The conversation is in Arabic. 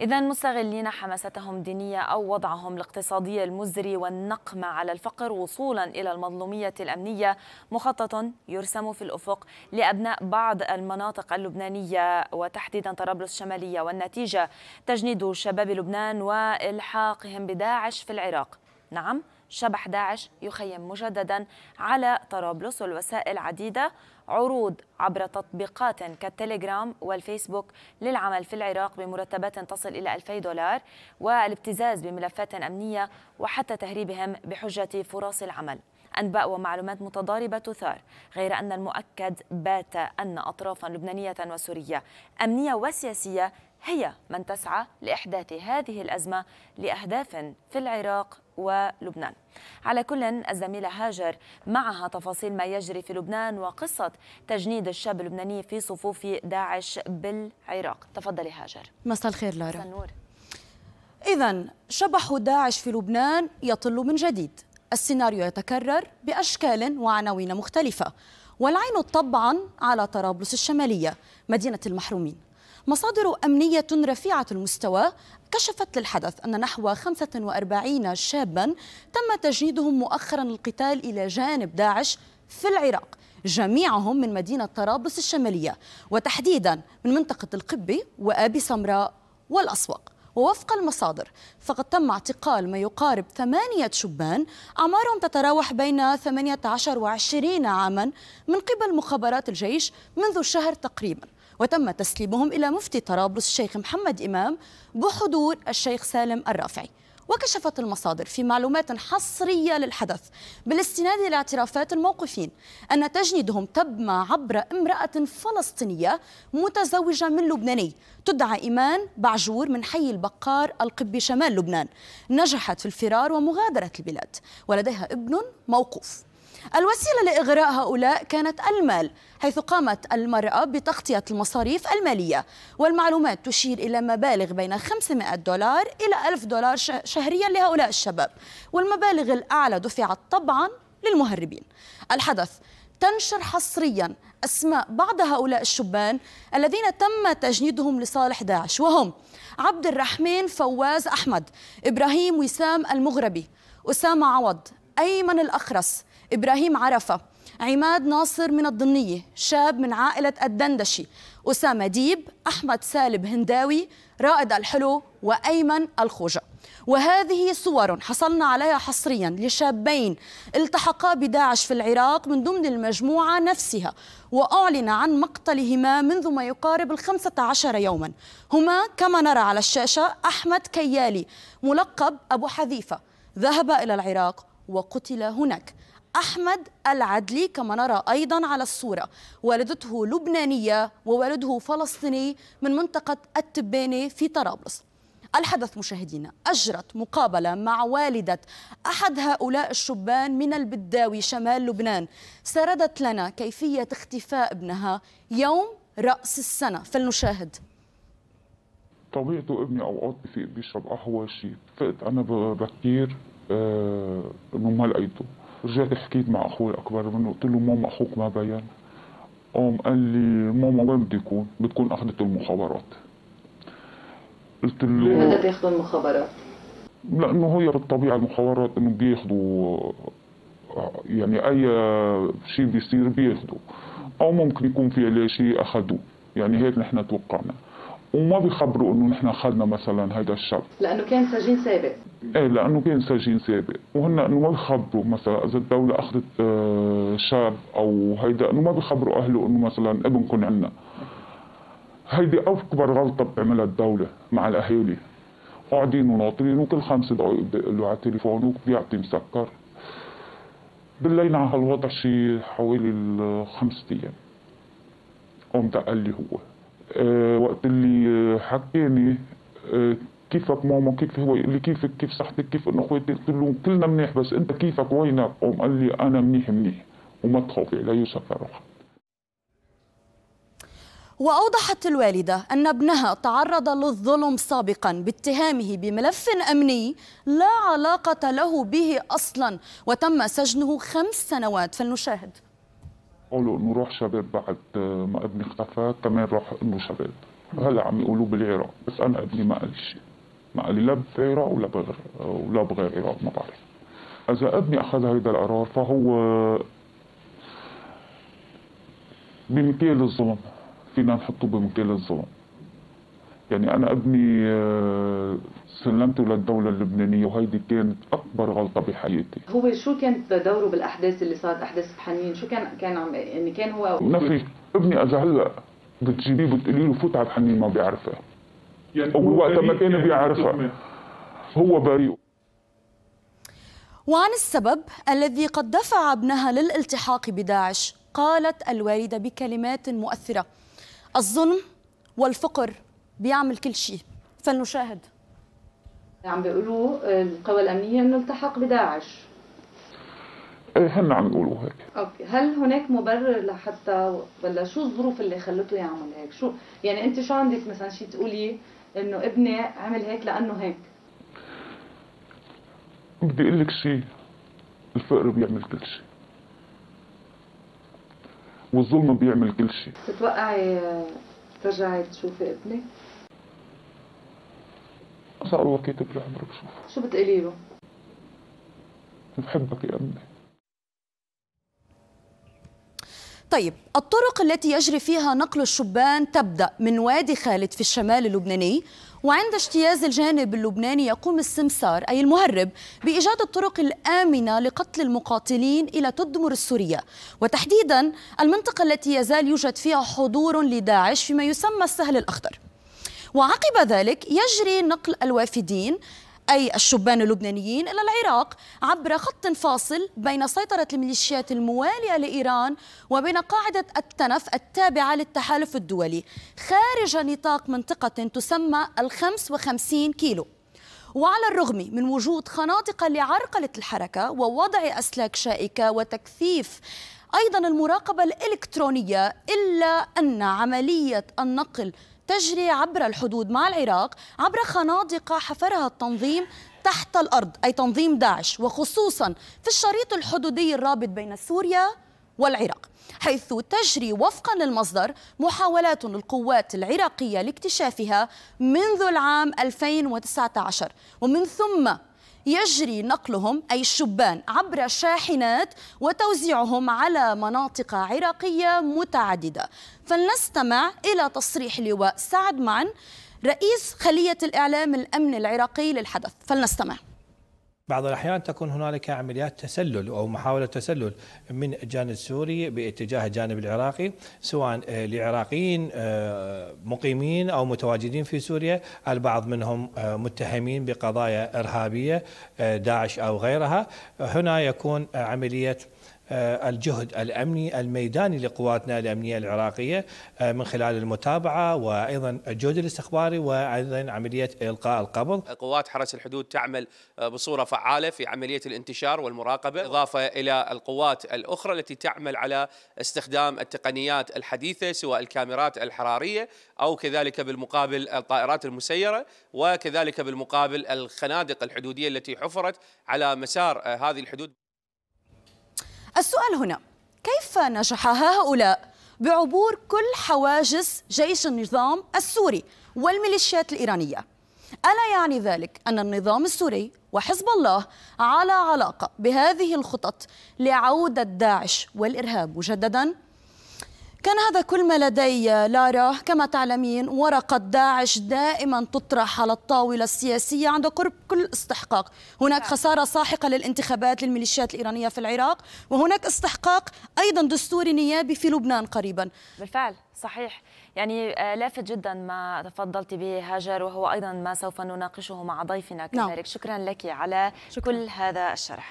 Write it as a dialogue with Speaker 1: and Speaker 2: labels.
Speaker 1: إذا مستغلين حماستهم الدينية أو وضعهم الاقتصادي المزري والنقمة على الفقر وصولا إلى المظلومية الأمنية مخطط يرسم في الأفق لأبناء بعض المناطق اللبنانية وتحديدا طرابلس الشمالية والنتيجة تجنيد شباب لبنان وإلحاقهم بداعش في العراق نعم شبح داعش يخيم مجددا على طرابلس والوسائل عديدة عروض عبر تطبيقات كالتليجرام والفيسبوك للعمل في العراق بمرتبات تصل إلى 2000 دولار والابتزاز بملفات أمنية وحتى تهريبهم بحجة فرص العمل أنباء ومعلومات متضاربة تثار غير أن المؤكد بات أن أطرافا لبنانية وسورية أمنية وسياسية هي من تسعى لإحداث هذه الأزمة لأهداف في العراق ولبنان على كل الزميلة هاجر معها تفاصيل ما يجري في لبنان وقصة تجنيد الشاب اللبناني في صفوف داعش بالعراق تفضلي هاجر
Speaker 2: مساء الخير لارا مساء النور إذا شبح داعش في لبنان يطل من جديد السيناريو يتكرر بأشكال وعناوين مختلفة والعين طبعا على طرابلس الشمالية مدينة المحرومين مصادر أمنية رفيعة المستوى كشفت للحدث أن نحو 45 شابا تم تجنيدهم مؤخرا القتال إلى جانب داعش في العراق جميعهم من مدينة طرابلس الشمالية وتحديدا من منطقة القبي وأبي سمراء والأسواق ووفق المصادر فقد تم اعتقال ما يقارب ثمانية شبان أعمارهم تتراوح بين 18 و 20 عاما من قبل مخابرات الجيش منذ شهر تقريبا وتم تسليمهم إلى مفتي طرابلس الشيخ محمد إمام بحضور الشيخ سالم الرافعي وكشفت المصادر في معلومات حصرية للحدث بالاستناد إلى اعترافات الموقفين أن تجنيدهم تم عبر امرأة فلسطينية متزوجة من لبناني تدعى إيمان بعجور من حي البقار القبي شمال لبنان نجحت في الفرار ومغادرة البلاد ولديها ابن موقوف الوسيلة لإغراء هؤلاء كانت المال حيث قامت المرأة بتغطية المصاريف المالية والمعلومات تشير إلى مبالغ بين 500 دولار إلى 1000 دولار شهريا لهؤلاء الشباب والمبالغ الأعلى دفعت طبعا للمهربين الحدث تنشر حصريا أسماء بعض هؤلاء الشبان الذين تم تجنيدهم لصالح داعش وهم عبد الرحمن فواز أحمد إبراهيم وسام المغربي أسامة عوض أيمن الأخرس إبراهيم عرفة عماد ناصر من الضنية شاب من عائلة الدندشي أسامة ديب أحمد سالم هنداوي رائد الحلو وأيمن الخوجة وهذه صور حصلنا عليها حصريا لشابين التحقا بداعش في العراق من ضمن المجموعة نفسها وأعلن عن مقتلهما منذ ما يقارب الخمسة عشر يوما هما كما نرى على الشاشة أحمد كيالي ملقب أبو حذيفة ذهب إلى العراق وقتل هناك أحمد العدلي كما نرى أيضا على الصورة والدته لبنانية ووالده فلسطيني من منطقة التبانة في طرابلس الحدث مشاهدينا أجرت مقابلة مع والدة أحد هؤلاء الشبان من البداوي شمال لبنان سردت لنا كيفية اختفاء ابنها يوم رأس السنة فلنشاهد
Speaker 3: طبيعته ابني اوقات بفيق بيشرب قهوه شيء فقت انا بكير آه ما لقيته رجعت حكيت مع اخوي اكبر منه قلت له ماما اخوك ما بين قام قال لي ماما وين بده يكون؟ بتكون اخذت المخابرات قلت له لماذا
Speaker 1: بياخذوا المخابرات؟
Speaker 3: لانه هي بالطبيعه المخابرات انه بياخذوا يعني اي شيء بيصير بياخذوا او ممكن يكون في عليه شيء اخذوه يعني هيك نحن توقعنا وما بيخبروا انه نحن اخذنا مثلا هذا الشاب
Speaker 1: لانه كان سجين سابق
Speaker 3: ايه لانه كان سجين سابق وهن انه ما بخبروا مثلا اذا الدوله اخذت آه، شاب او هيدا انه ما بخبروا اهله انه مثلا ابنكم عندنا هيدي اكبر غلطه بتعملها الدوله مع الاهالي قاعدين وناطرين وكل خمس دقائق بيقول على التليفون وبيعطي مسكر بالليل على هالوضع شي حوالي الخمس ايام قام دق لي هو آه، وقت اللي آه، حكاني آه، كيفك ماما كيف هو اللي كيفك كيف صحتك كيف انه اخواتي قلت له كلنا منيح بس انت كيفك وينك قوم قال لي انا منيح منيح وما تخافي لا يوسف روحك
Speaker 2: وأوضحت الوالدة أن ابنها تعرض للظلم سابقا باتهامه بملف أمني لا علاقة له به أصلا وتم سجنه خمس سنوات فلنشاهد
Speaker 3: قالوا انه روح شباب بعد آه، ما ابني اختفى كمان روح انه شباب هلا عم يقولوا بالعراق بس انا ابني ما قال شيء ما قال لي لا بعراق ولا بغير ولا بغير العراق ما بعرف اذا ابني اخذ هيدا القرار فهو بمثال الظلم فينا نحطه بمثال الظلم يعني انا ابني آه، سلمته للدولة اللبنانية وهيدي كانت أكبر غلطة بحياتي
Speaker 1: هو شو كان دوره بالأحداث اللي صارت أحداث بحنين شو كان كان عم يعني كان هو نفي
Speaker 3: ابني إذا هلا بتجيبيه بتقولي له فوت على بحنين ما بيعرفها يعني هو وقتها ما كان يعني بيعرفها هو بريء
Speaker 2: وعن السبب الذي قد دفع ابنها للالتحاق بداعش قالت الوالدة بكلمات مؤثرة الظلم والفقر بيعمل كل شيء فلنشاهد عم بيقولوا آه، القوى الامنيه انه التحق بداعش
Speaker 3: ايه هن عم يقولوا هيك
Speaker 1: اوكي هل هناك مبرر لحتى ولا شو الظروف اللي خلته يعمل هيك شو يعني انت شو عندك مثلا شيء تقولي انه ابني عمل هيك لانه هيك
Speaker 3: بدي اقول لك شيء الفقر بيعمل كل شيء والظلم بيعمل كل شيء
Speaker 1: بتتوقعي آه، ترجعي تشوفي ابنك
Speaker 3: ناقصة الله كاتب لحضرتك شوف شو بتقولي له؟ بحبك يا أمي
Speaker 2: طيب الطرق التي يجري فيها نقل الشبان تبدأ من وادي خالد في الشمال اللبناني وعند اجتياز الجانب اللبناني يقوم السمسار أي المهرب بإيجاد الطرق الآمنة لقتل المقاتلين إلى تدمر السورية وتحديدا المنطقة التي يزال يوجد فيها حضور لداعش فيما يسمى السهل الأخضر وعقب ذلك يجري نقل الوافدين أي الشبان اللبنانيين إلى العراق عبر خط فاصل بين سيطرة الميليشيات الموالية لإيران وبين قاعدة التنف التابعة للتحالف الدولي خارج نطاق منطقة تسمى الخمس وخمسين كيلو وعلى الرغم من وجود خنادق لعرقلة الحركة ووضع أسلاك شائكة وتكثيف أيضا المراقبة الإلكترونية إلا أن عملية النقل تجري عبر الحدود مع العراق عبر خنادق حفرها التنظيم تحت الأرض أي تنظيم داعش وخصوصا في الشريط الحدودي الرابط بين سوريا والعراق حيث تجري وفقا للمصدر محاولات للقوات العراقية لاكتشافها منذ العام 2019 ومن ثم يجري نقلهم أي الشبان عبر شاحنات وتوزيعهم على مناطق عراقية متعددة فلنستمع إلى تصريح لواء سعد معن رئيس خلية الإعلام الأمن العراقي للحدث فلنستمع
Speaker 1: بعض الأحيان تكون هنالك عمليات تسلل أو محاولة تسلل من الجانب السوري باتجاه الجانب العراقي سواء آه، لعراقيين آه، مقيمين أو متواجدين في سوريا البعض منهم آه، متهمين بقضايا إرهابية داعش أو غيرها هنا يكون عملية آه، الجهد الامني الميداني لقواتنا الامنيه العراقيه آه، من خلال المتابعه وايضا الجهد الاستخباري وايضا عمليه القاء القبض.
Speaker 2: قوات حرس الحدود تعمل آه، بصوره فعاله في عمليه الانتشار والمراقبه، أيوة. اضافه الى القوات الاخرى التي تعمل على استخدام التقنيات الحديثه سواء الكاميرات الحراريه او كذلك بالمقابل الطائرات المسيره وكذلك بالمقابل الخنادق الحدوديه التي حفرت على مسار هذه الحدود. السؤال هنا كيف نجح هؤلاء بعبور كل حواجز جيش النظام السوري والميليشيات الإيرانية ألا يعني ذلك أن النظام السوري وحزب الله على علاقة بهذه الخطط لعودة داعش والإرهاب مجدداً؟ كان هذا كل ما لدي لارا كما تعلمين ورقة داعش دائما تطرح على الطاولة السياسية عند قرب كل استحقاق هناك نعم. خسارة ساحقة للانتخابات للميليشيات الإيرانية في العراق وهناك استحقاق أيضا دستوري نيابي في لبنان قريبا بالفعل
Speaker 1: صحيح يعني آه، لافت جدا ما تفضلت به هاجر وهو ايضا ما سوف نناقشه مع ضيفنا نعم. كذلك نعم. شكرا لك على شكرا. كل هذا الشرح